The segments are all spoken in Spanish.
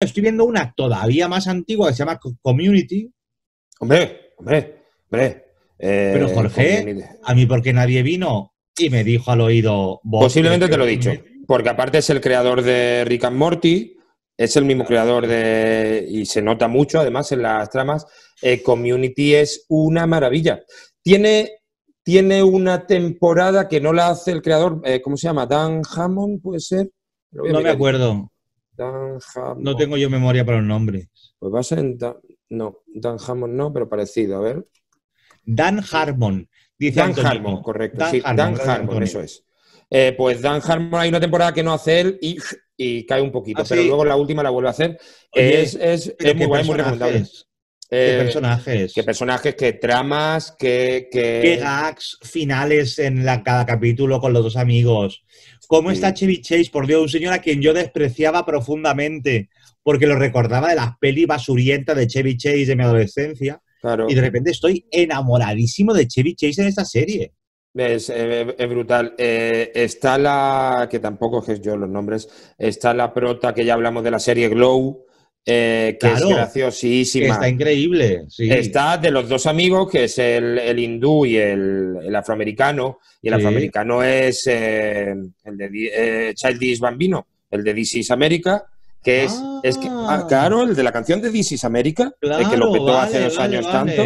estoy viendo una todavía más antigua que se llama Community. Hombre, hombre, hombre. Eh, Pero Jorge, a mí porque nadie vino y me dijo al oído... Posiblemente te lo he dicho, porque aparte es el creador de Rick and Morty, es el mismo creador de... y se nota mucho además en las tramas. Eh, community es una maravilla. Tiene tiene una temporada que no la hace el creador, eh, ¿cómo se llama? Dan Hammond, puede ser. No me acuerdo. No tengo yo memoria para los nombres. Pues va a ser no, Dan Hammond no, pero parecido, a ver. Dan Harmon, dice Dan Harmon, correcto. sí, Dan eso es. Eh, pues Dan Harmon hay una temporada que no hace él y, cae un poquito, ah, pero luego la última la vuelve a hacer. es, es, es muy muy recomendable. ¿Qué eh, personajes? ¿Qué personajes, qué tramas, qué, qué... gags finales en la, cada capítulo con los dos amigos? ¿Cómo está Chevy Chase? Por Dios, un señor a quien yo despreciaba profundamente porque lo recordaba de las peli basurientas de Chevy Chase de mi adolescencia. Y de repente estoy enamoradísimo de Chevy Chase en esta serie. Es, eh, brutal. Eh, está la, que tampoco es yo los nombres, está la prota que ya hablamos de la serie Glow, eh, que claro, es graciosísima. Está increíble. Está de los dos amigos, que es el, hindú y el, afroamericano. Y el afroamericano es eh, el de eh, Childish Bambino, el de This is America, que es, es ah, ah. claro, el de la canción de This is America, que lo petó hace dos años tanto.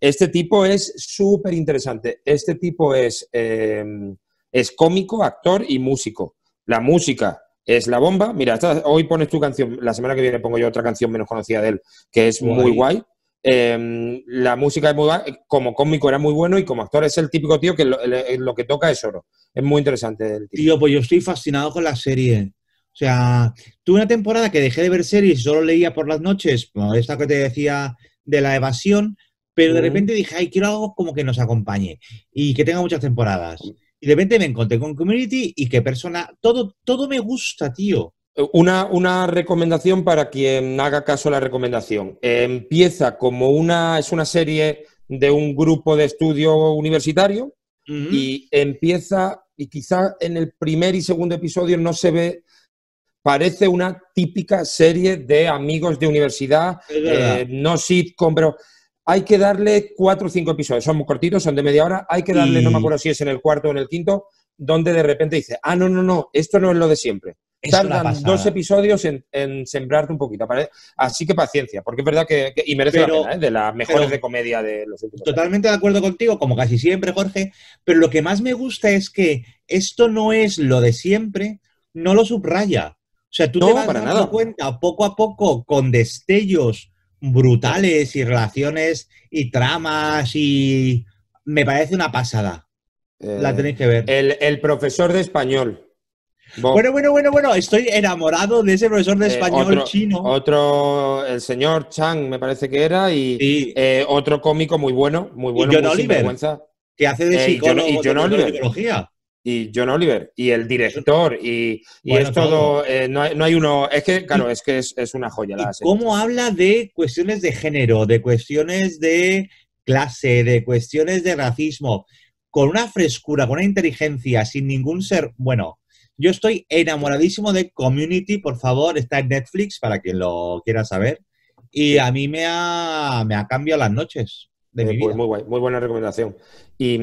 Este tipo es súper interesante. Este tipo es, es cómico, actor y músico. La música es la bomba. Mira, hoy pones tu canción, la semana que viene pongo yo otra canción menos conocida de él, que es muy guay. Em, la música es muy guay, eh, como cómico era muy bueno y como actor es el típico tío que lo, que toca es oro. Es muy interesante. tío, pues yo estoy fascinado con la serie. O sea, tuve una temporada que dejé de ver series y solo leía por las noches, esta que te decía de la evasión, pero de repente dije, ay, quiero algo como que nos acompañe y que tenga muchas temporadas. Y de repente me encontré con community y qué persona, todo, todo me gusta, tío. Una, una, recomendación para quien haga caso a la recomendación. empieza como una, es una serie de un grupo de estudio universitario y empieza, y quizá en el primer y segundo episodio no se ve, parece una típica serie de amigos de universidad, eh, no sitcom, pero hay que darle cuatro o cinco episodios, son muy cortitos, son de media hora, hay que darle, no me acuerdo si es en el cuarto o en el quinto, donde de repente dice, ah, no, no, no, esto no es lo de siempre. Están Tardan dos episodios en, sembrarte un poquito, así que paciencia, porque es verdad que, y merece la pena, ¿eh? de las mejores de comedia de los últimos. Totalmente de acuerdo contigo, como casi siempre, Jorge, pero lo que más me gusta es que esto no es lo de siempre, no lo subraya. O sea, tú no, te vas para nada. cuenta poco a poco con destellos brutales y relaciones y tramas y me parece una pasada. la eh, tenéis que ver. El, profesor de español. Bueno, bueno, bueno, bueno, estoy enamorado de ese profesor de eh, español chino. Otro, el señor Chang, me parece que era, y eh, otro cómico muy bueno, muy bueno. John que hace de psicólogo psicología y John Oliver y el director y, es todo, eh, no, hay, uno, es que claro, es que es, una joya. ¿Cómo habla de cuestiones de género, de cuestiones de clase, de cuestiones de racismo, con una frescura, con una inteligencia, sin ningún ser, bueno, yo estoy enamoradísimo de Community, por favor, está en Netflix para quien lo quiera saber y a mí me ha, me ha cambiado las noches. De eh, pues muy, muy buena recomendación. Y